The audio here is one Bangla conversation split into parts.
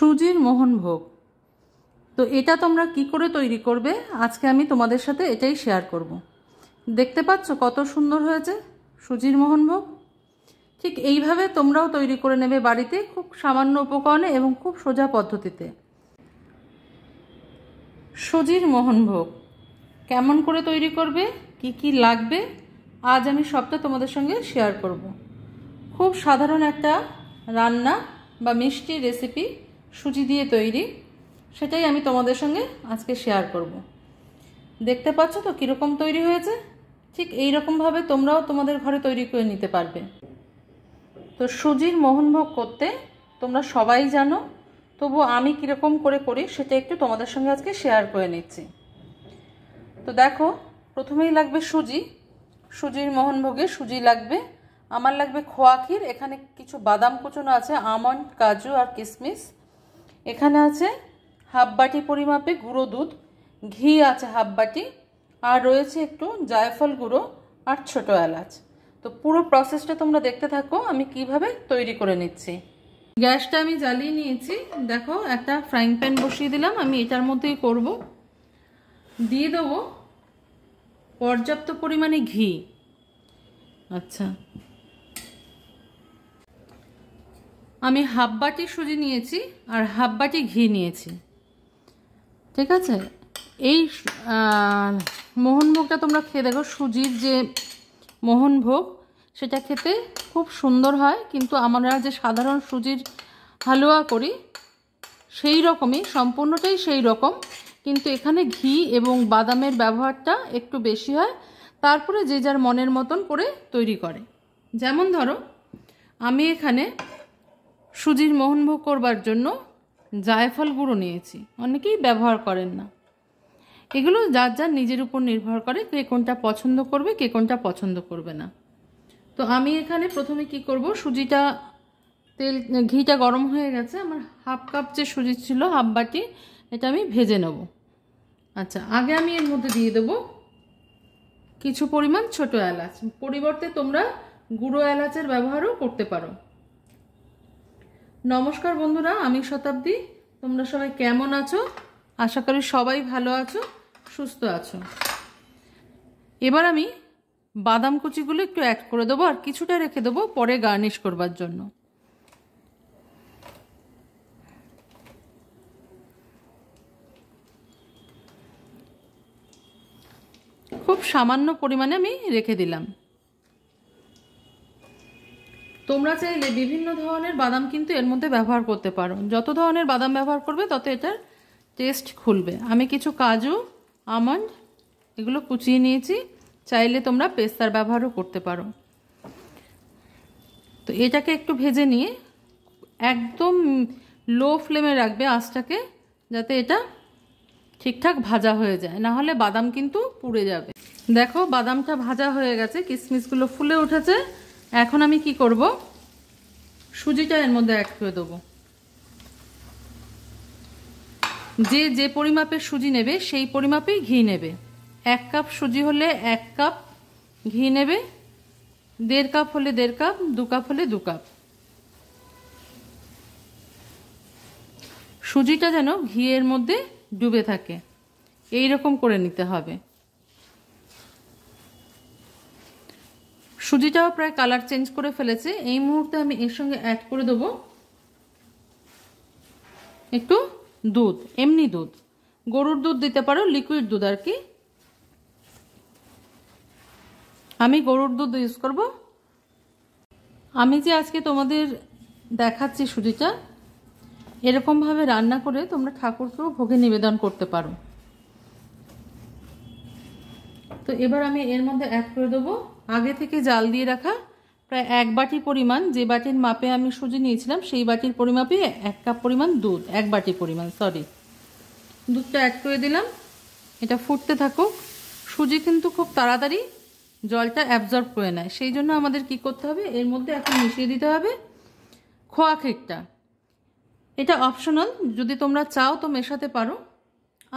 সুজির মোহনভোগ তো এটা তোমরা কি করে তৈরি করবে আজকে আমি তোমাদের সাথে এটাই শেয়ার করব। দেখতে পাচ্ছ কত সুন্দর হয়েছে সুজির মোহনভোগ ঠিক এইভাবে তোমরাও তৈরি করে নেবে বাড়িতে খুব সামান্য উপকরণে এবং খুব সোজা পদ্ধতিতে সুজির মোহনভোগ কেমন করে তৈরি করবে কি কি লাগবে আজ আমি সবটা তোমাদের সঙ্গে শেয়ার করব। খুব সাধারণ একটা রান্না বা মিষ্টি রেসিপি সুজি দিয়ে তৈরি সেটাই আমি তোমাদের সঙ্গে আজকে শেয়ার করব। দেখতে পাচ্ছ তো কীরকম তৈরি হয়েছে ঠিক এই রকমভাবে তোমরাও তোমাদের ঘরে তৈরি করে নিতে পারবে তো সুজির মোহনভোগ করতে তোমরা সবাই জানো তবু আমি কীরকম করে করি সেটা একটু তোমাদের সঙ্গে আজকে শেয়ার করে নিচ্ছি তো দেখো প্রথমেই লাগবে সুজি সুজির মোহনভোগে সুজি লাগবে আমার লাগবে খোয়া ক্ষীর এখানে কিছু বাদাম কুচনো আছে আমন্ড কাজু আর কিশমিশ এখানে আছে হাফ বাটি পরিমাপে গুঁড়ো দুধ ঘি আছে হাফ বাটি আর রয়েছে একটু জায়ফল গুঁড়ো আর ছোটো এলাচ তো পুরো প্রসেসটা তোমরা দেখতে থাকো আমি কিভাবে তৈরি করে নিচ্ছি গ্যাসটা আমি জ্বালিয়ে নিয়েছি দেখো একটা ফ্রাইং প্যান বসিয়ে দিলাম আমি এটার মধ্যেই করব দিয়ে দেবো পর্যাপ্ত পরিমাণে ঘি আচ্ছা আমি হাফ বাটি সুজি নিয়েছি আর হাফ বাটি ঘি নিয়েছি ঠিক আছে এই মোহনভোগটা তোমরা খেয়ে দেখো সুজির যে মোহনভোগ সেটা খেতে খুব সুন্দর হয় কিন্তু আমরা যে সাধারণ সুজির হালুয়া করি সেই রকমই সম্পূর্ণটাই সেই রকম কিন্তু এখানে ঘি এবং বাদামের ব্যবহারটা একটু বেশি হয় তারপরে যে যার মনের মতন করে তৈরি করে যেমন ধরো আমি এখানে সুজির মোহনভোগ করবার জন্য জায়ফল গুঁড়ো নিয়েছি অনেকেই ব্যবহার করেন না এগুলো যার যার নিজের উপর নির্ভর করে কে কোনটা পছন্দ করবে কে কোনটা পছন্দ করবে না তো আমি এখানে প্রথমে কি করব সুজিটা তেল ঘিটা গরম হয়ে গেছে আমার হাফ কাপ যে সুজি ছিল হাফ বাটি এটা আমি ভেজে নেব আচ্ছা আগে আমি এর মধ্যে দিয়ে দেবো কিছু পরিমাণ ছোট এলাচ পরিবর্তে তোমরা গুঁড়ো এলাচের ব্যবহারও করতে পারো নমস্কার বন্ধুরা আমি শতাব্দী তোমরা সবাই কেমন আছো আশা করি সবাই ভালো আছো সুস্থ আছো এবার আমি বাদাম কুচিগুলো একটু অ্যাড করে দেবো আর কিছুটা রেখে দেবো পরে গার্নিশ করবার জন্য খুব সামান্য পরিমাণে আমি রেখে দিলাম তোমরা চাইলে বিভিন্ন ধরনের বাদাম কিন্তু এর মধ্যে ব্যবহার করতে পারো যত ধরনের বাদাম ব্যবহার করবে তত এটার টেস্ট খুলবে আমি কিছু কাজু আমন্ড এগুলো কুচিয়ে নিয়েছি চাইলে তোমরা পেস্তার ব্যবহারও করতে পারো তো এটাকে একটু ভেজে নিয়ে একদম লো ফ্লেমে রাখবে আঁচটাকে যাতে এটা ঠিকঠাক ভাজা হয়ে যায় না হলে বাদাম কিন্তু পুড়ে যাবে দেখো বাদামটা ভাজা হয়ে গেছে কিশমিশগুলো ফুলে উঠেছে এখন আমি কি করব সুজিটা এর মধ্যে অ্যাড করে দেবো যে যে পরিমাপের সুজি নেবে সেই পরিমাপেই ঘি নেবে এক কাপ সুজি হলে এক কাপ ঘি নেবে দেড় কাপ হলে দেড় কাপ দু কাপ হলে দু কাপ সুজিটা যেন ঘিয়ের মধ্যে ডুবে থাকে এই রকম করে নিতে হবে সুজিটাও প্রায় কালার চেঞ্জ করে ফেলেছে এই মুহূর্তে আমি এর সঙ্গে অ্যাড করে দেবো একটু দুধ এমনি দুধ গরুর দুধ দিতে পারো লিকুইড দুধ আর কি আমি গরুর দুধ ইউজ করব আমি যে আজকে তোমাদের দেখাচ্ছি সুজিটা এরকমভাবে রান্না করে তোমরা ঠাকুরকেও ভোগে নিবেদন করতে পারো তো এবার আমি এর মধ্যে অ্যাড করে দেবো আগে থেকে জাল দিয়ে রাখা প্রায় এক বাটি পরিমাণ যে বাটির মাপে আমি সুজি নিয়েছিলাম সেই বাটির পরিমাপে এক কাপ পরিমাণ দুধ এক বাটি পরিমাণ সরি দুধটা অ্যাড করে দিলাম এটা ফুটতে থাকুক সুজি কিন্তু খুব তাড়াতাড়ি জলটা অ্যাবজর্ব করে নেয় সেই জন্য আমাদের কি করতে হবে এর মধ্যে এখন মিশিয়ে দিতে হবে খোয়া ক্ষীরটা এটা অপশনাল যদি তোমরা চাও তো মেশাতে পারো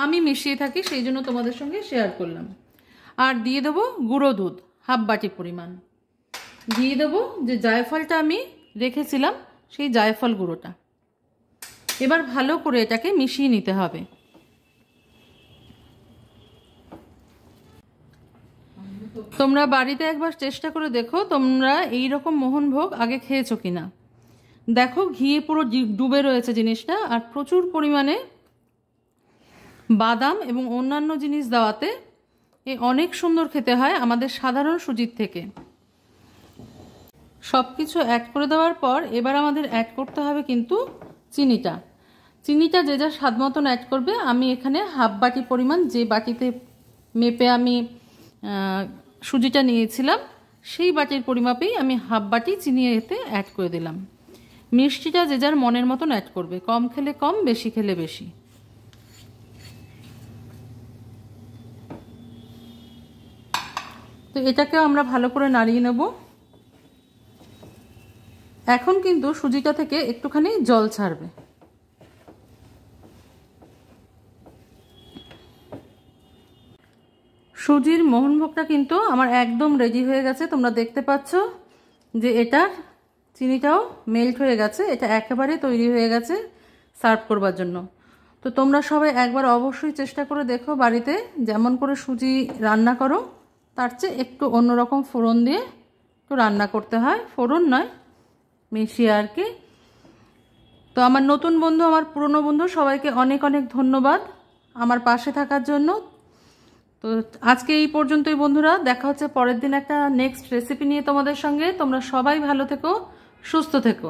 আমি মিশিয়ে থাকি সেই জন্য তোমাদের সঙ্গে শেয়ার করলাম আর দিয়ে দেবো গুঁড়ো দুধ হাফ বাটি পরিমাণ দিয়ে দেবো যে জায়ফলটা আমি রেখেছিলাম সেই জায়ফল গুঁড়োটা এবার ভালো করে এটাকে মিশিয়ে নিতে হবে তোমরা বাড়িতে একবার চেষ্টা করে দেখো তোমরা এই রকম মোহনভোগ আগে খেয়েছো কি না দেখো ঘিয়ে পুরো ডুবে রয়েছে জিনিসটা আর প্রচুর পরিমাণে বাদাম এবং অন্যান্য জিনিস দেওয়াতে এ অনেক সুন্দর খেতে হয় আমাদের সাধারণ সুজির থেকে সব কিছু অ্যাড করে দেওয়ার পর এবার আমাদের অ্যাড করতে হবে কিন্তু চিনিটা চিনিটা যে যা স্বাদ মতন অ্যাড করবে আমি এখানে হাফ বাটি পরিমাণ যে বাটিতে মেপে আমি সুজিটা নিয়েছিলাম সেই বাটির পরিমাপেই আমি হাফ বাটি চিনি এতে অ্যাড করে দিলাম মিষ্টিটা যে যার মনের মতন অ্যাড করবে কম খেলে কম বেশি খেলে বেশি তো এটাকেও আমরা ভালো করে নাড়িয়ে নেব এখন কিন্তু সুজিটা থেকে একটুখানি জল ছাড়বে সুজির মোহনভোগটা কিন্তু আমার একদম রেডি হয়ে গেছে তোমরা দেখতে পাচ্ছ যে এটার চিনিটাও মেল্ট হয়ে গেছে এটা একেবারে তৈরি হয়ে গেছে সার্ভ করবার জন্য তো তোমরা সবাই একবার অবশ্যই চেষ্টা করে দেখো বাড়িতে যেমন করে সুজি রান্না করো তার চেয়ে একটু অন্যরকম ফোড়ন দিয়ে একটু রান্না করতে হয় ফোড়ন নয় মিশিয়ে আর কি তো আমার নতুন বন্ধু আমার পুরনো বন্ধু সবাইকে অনেক অনেক ধন্যবাদ আমার পাশে থাকার জন্য তো আজকে এই পর্যন্তই বন্ধুরা দেখা হচ্ছে পরের দিন একটা নেক্সট রেসিপি নিয়ে তোমাদের সঙ্গে তোমরা সবাই ভালো থেকো সুস্থ থেকো